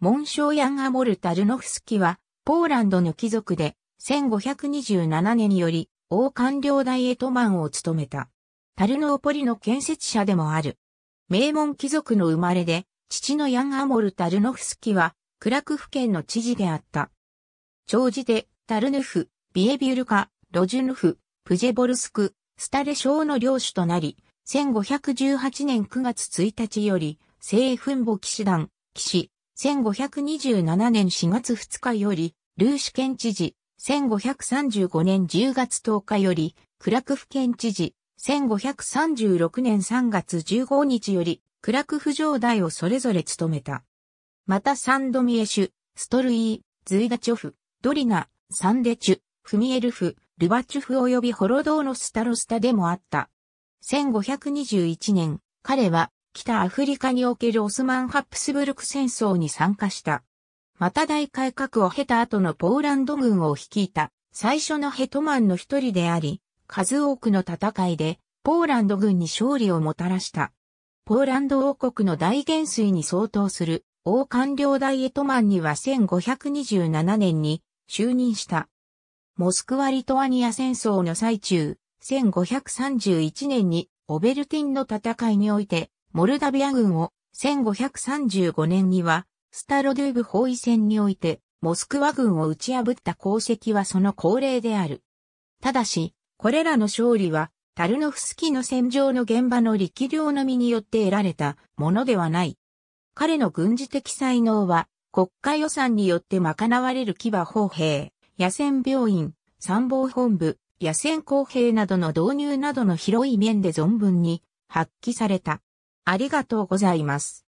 モンショーヤン・アモル・タルノフスキは、ポーランドの貴族で、1527年により、王官僚大エトマンを務めた。タルノーポリの建設者でもある。名門貴族の生まれで、父のヤン・アモル・タルノフスキは、クラクフ県の知事であった。長寿で、タルヌフ、ビエビュルカ、ロジュヌフ、プジェボルスク、スタレ省の領主となり、1518年9月1日より、政府母騎士団、騎士、1527年4月2日より、ルーシュ県知事、1535年10月10日より、クラクフ県知事、1536年3月15日より、クラクフ城代をそれぞれ務めた。またサンドミエシュ、ストルイー、ズイガチョフ、ドリナ、サンデチュ、フミエルフ、ルバチュフ及びホロドーノスタロスタでもあった。1521年、彼は北アフリカにおけるオスマンハプスブルク戦争に参加した。また大改革を経た後のポーランド軍を率いた最初のヘトマンの一人であり、数多くの戦いでポーランド軍に勝利をもたらした。ポーランド王国の大元帥に相当する王官僚大エトマンには1527年に就任した。モスクワ・リトアニア戦争の最中、1531年にオベルティンの戦いにおいてモルダビア軍を1535年にはスタロドゥーブ包囲戦においてモスクワ軍を打ち破った功績はその恒例である。ただし、これらの勝利はタルノフスキの戦場の現場の力量のみによって得られたものではない。彼の軍事的才能は国家予算によって賄われる騎馬砲兵、野戦病院、参謀本部、野戦公兵などの導入などの広い面で存分に発揮された。ありがとうございます。